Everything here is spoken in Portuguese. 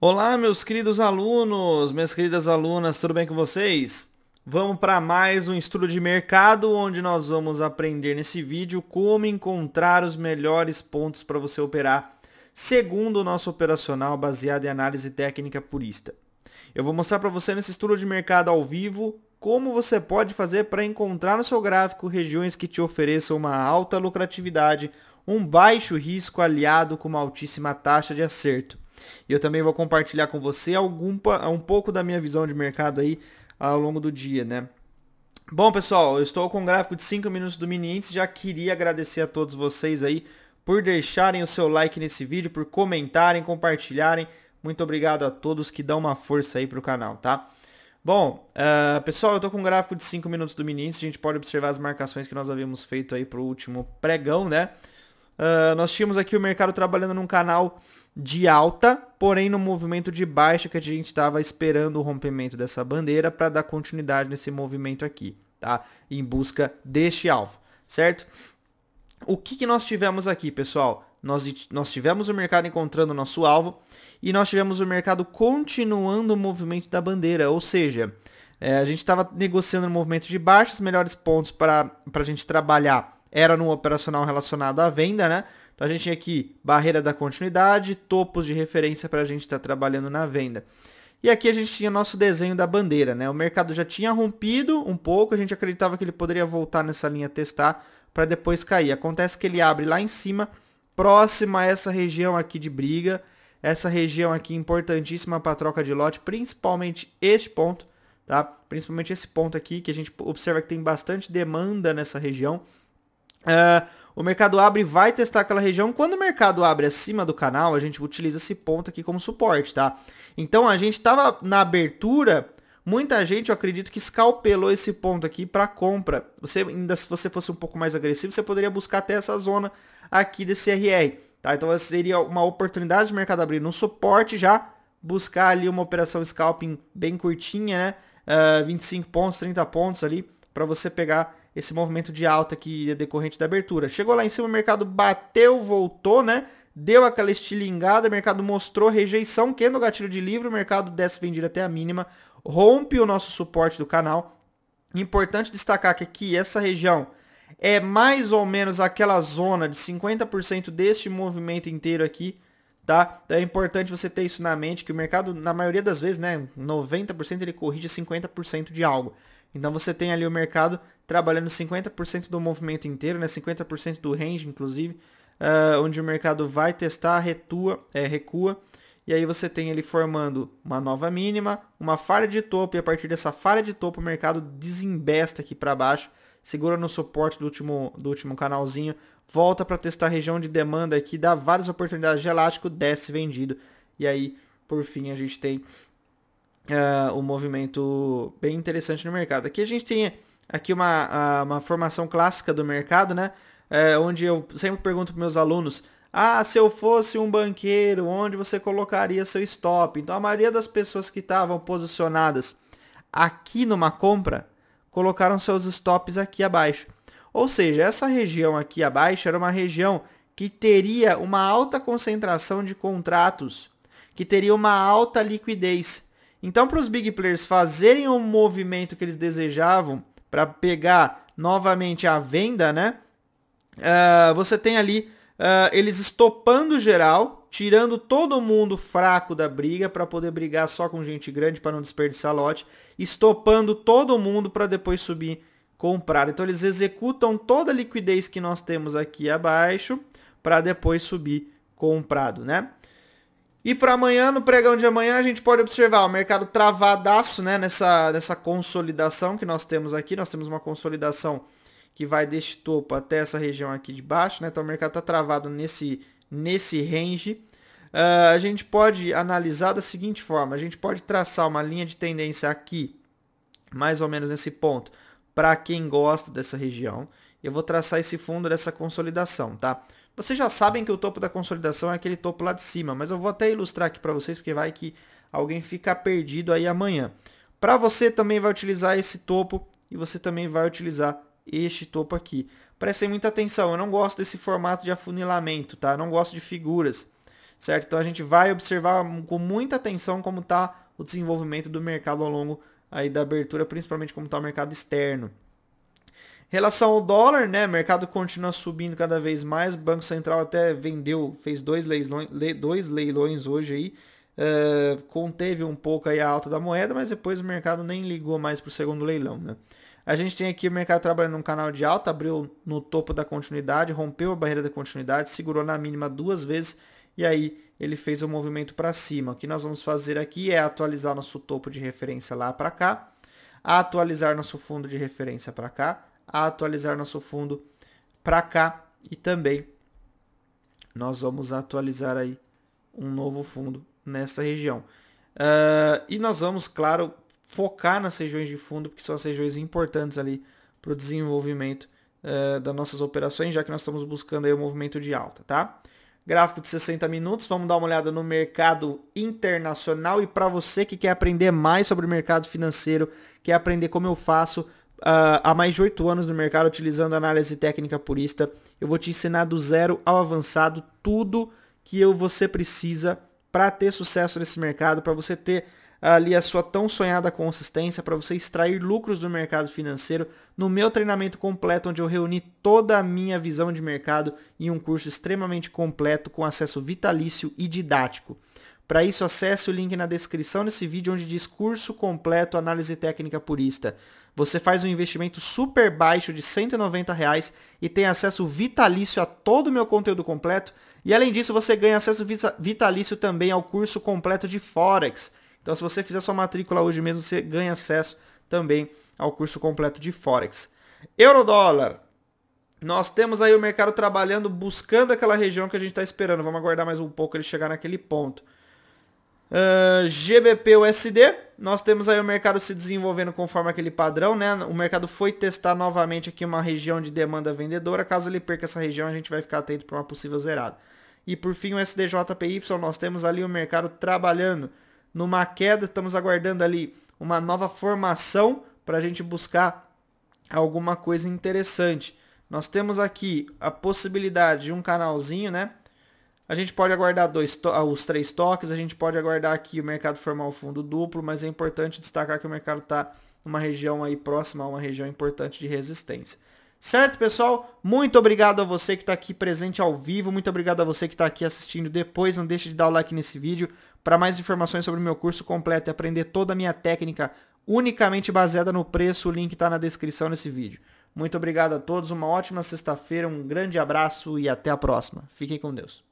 Olá, meus queridos alunos, minhas queridas alunas, tudo bem com vocês? Vamos para mais um estudo de mercado, onde nós vamos aprender nesse vídeo como encontrar os melhores pontos para você operar segundo o nosso operacional baseado em análise técnica purista. Eu vou mostrar para você nesse estudo de mercado ao vivo como você pode fazer para encontrar no seu gráfico regiões que te ofereçam uma alta lucratividade, um baixo risco aliado com uma altíssima taxa de acerto. E eu também vou compartilhar com você algum, um pouco da minha visão de mercado aí ao longo do dia, né? Bom, pessoal, eu estou com um gráfico de 5 minutos do mini índice. Já queria agradecer a todos vocês aí por deixarem o seu like nesse vídeo, por comentarem, compartilharem. Muito obrigado a todos que dão uma força aí para o canal, tá? Bom, uh, pessoal, eu estou com um gráfico de 5 minutos do mini índice. A gente pode observar as marcações que nós havíamos feito aí para o último pregão, né? Uh, nós tínhamos aqui o mercado trabalhando num canal de alta, porém no movimento de baixa que a gente estava esperando o rompimento dessa bandeira para dar continuidade nesse movimento aqui, tá? Em busca deste alvo, certo? O que, que nós tivemos aqui, pessoal? Nós, nós tivemos o mercado encontrando o nosso alvo e nós tivemos o mercado continuando o movimento da bandeira, ou seja, é, a gente estava negociando no movimento de baixa, os melhores pontos para a gente trabalhar era num operacional relacionado à venda, né? Então a gente tinha aqui barreira da continuidade, topos de referência para a gente estar tá trabalhando na venda. E aqui a gente tinha nosso desenho da bandeira, né? O mercado já tinha rompido um pouco, a gente acreditava que ele poderia voltar nessa linha testar para depois cair. Acontece que ele abre lá em cima, próxima a essa região aqui de briga, essa região aqui importantíssima para troca de lote, principalmente este ponto, tá? Principalmente esse ponto aqui que a gente observa que tem bastante demanda nessa região. Uh, o mercado abre vai testar aquela região. Quando o mercado abre acima do canal, a gente utiliza esse ponto aqui como suporte, tá? Então a gente estava na abertura, muita gente, eu acredito que escalpelou esse ponto aqui para compra. Você ainda se você fosse um pouco mais agressivo, você poderia buscar até essa zona aqui desse RR, tá? Então seria uma oportunidade de mercado abrir no suporte já buscar ali uma operação scalping bem curtinha, né? Uh, ah, 25 pontos, 30 pontos ali para você pegar esse movimento de alta que é decorrente da abertura. Chegou lá em cima, o mercado bateu, voltou, né? Deu aquela estilingada, o mercado mostrou rejeição, que no gatilho de livro o mercado desce vendido até a mínima, rompe o nosso suporte do canal. Importante destacar que aqui essa região é mais ou menos aquela zona de 50% deste movimento inteiro aqui tá? Então é importante você ter isso na mente, que o mercado, na maioria das vezes, né, 90% ele corrige 50% de algo. Então você tem ali o mercado trabalhando 50% do movimento inteiro, né, 50% do range, inclusive, uh, onde o mercado vai testar, retua, é, recua, e aí você tem ele formando uma nova mínima, uma falha de topo, e a partir dessa falha de topo o mercado desembesta aqui para baixo, segura no suporte do último, do último canalzinho, volta para testar a região de demanda aqui, dá várias oportunidades de elástico, desce vendido. E aí, por fim, a gente tem uh, ah, um movimento bem interessante no mercado. Aqui a gente tem aqui uma, uma formação clássica do mercado, né? É, onde eu sempre pergunto para meus alunos, ah, se eu fosse um banqueiro, onde você colocaria seu stop? Então a maioria das pessoas que estavam posicionadas aqui numa compra colocaram seus stops aqui abaixo. Ou seja, essa região aqui abaixo era uma região que teria uma alta concentração de contratos, que teria uma alta liquidez. Então, para os big players fazerem o movimento que eles desejavam para pegar novamente a venda, né? Uh, você tem ali uh, eles estopando geral, tirando todo mundo fraco da briga para poder brigar só com gente grande para não desperdiçar lote, estopando todo mundo para depois subir comprado. Então eles executam toda a liquidez que nós temos aqui abaixo para depois subir comprado, né? E para amanhã, no pregão de amanhã, a gente pode observar o mercado travadaço, né, nessa, nessa consolidação que nós temos aqui. Nós temos uma consolidação que vai deste topo até essa região aqui de baixo, né? Então o mercado está travado nesse, nesse range. Uh, a gente pode analisar da seguinte forma, a gente pode traçar uma linha de tendência aqui, mais ou menos nesse ponto, para quem gosta dessa região. Eu vou traçar esse fundo dessa consolidação, tá? Vocês já sabem que o topo da consolidação é aquele topo lá de cima, mas eu vou até ilustrar aqui para vocês, porque vai que alguém fica perdido aí amanhã. Para você também vai utilizar esse topo e você também vai utilizar este topo aqui. Prestem muita atenção, eu não gosto desse formato de afunilamento, tá? Eu não gosto de figuras, certo? Então a gente vai observar com muita atenção como está o desenvolvimento do mercado ao longo aí da abertura, principalmente como está o mercado externo. Em relação ao dólar, né? O mercado continua subindo cada vez mais. O Banco Central até vendeu, fez dois leilões, dois leilões hoje aí. Uh, conteve um pouco aí a alta da moeda, mas depois o mercado nem ligou mais para o segundo leilão, né? A gente tem aqui o mercado trabalhando num canal de alta, abriu no topo da continuidade, rompeu a barreira da continuidade, segurou na mínima duas vezes e aí ele fez o um movimento para cima. O que nós vamos fazer aqui é atualizar nosso topo de referência lá para cá, atualizar nosso fundo de referência para cá, atualizar nosso fundo para cá e também nós vamos atualizar aí um novo fundo nessa região. Uh, e nós vamos, claro, focar nas regiões de fundo, porque são as regiões importantes ali para o desenvolvimento uh, das nossas operações, já que nós estamos buscando aí o movimento de alta, tá? Gráfico de 60 minutos, vamos dar uma olhada no mercado internacional e para você que quer aprender mais sobre o mercado financeiro, quer aprender como eu faço Uh, há mais de 8 anos no mercado utilizando análise técnica purista. Eu vou te ensinar do zero ao avançado tudo que você precisa para ter sucesso nesse mercado, para você ter ali a sua tão sonhada consistência para você extrair lucros do mercado financeiro no meu treinamento completo, onde eu reuni toda a minha visão de mercado em um curso extremamente completo com acesso vitalício e didático. Para isso, acesse o link na descrição desse vídeo, onde diz curso completo análise técnica purista. Você faz um investimento super baixo de R$ reais e tem acesso vitalício a todo o meu conteúdo completo. E além disso, você ganha acesso vitalício também ao curso completo de Forex então, se você fizer sua matrícula hoje mesmo, você ganha acesso também ao curso completo de Forex. Eurodólar. Nós temos aí o mercado trabalhando, buscando aquela região que a gente está esperando. Vamos aguardar mais um pouco ele chegar naquele ponto. Uh, GBP USD, nós temos aí o mercado se desenvolvendo conforme aquele padrão, né? O mercado foi testar novamente aqui uma região de demanda vendedora. Caso ele perca essa região, a gente vai ficar atento para uma possível zerada. E por fim, o SDJPY, nós temos ali o mercado trabalhando numa queda. Estamos aguardando ali uma nova formação para a gente buscar alguma coisa interessante. Nós temos aqui a possibilidade de um canalzinho, né? A gente pode aguardar dois, ah, os três toques, a gente pode aguardar aqui o mercado formar o fundo duplo, mas é importante destacar que o mercado está numa região aí próxima a uma região importante de resistência. Certo, pessoal? Muito obrigado a você que está aqui presente ao vivo, muito obrigado a você que está aqui assistindo depois. Não deixe de dar o like nesse vídeo. Para mais informações sobre o meu curso completo e aprender toda a minha técnica unicamente baseada no preço, o link está na descrição desse vídeo. Muito obrigado a todos, uma ótima sexta-feira, um grande abraço e até a próxima. Fiquem com Deus.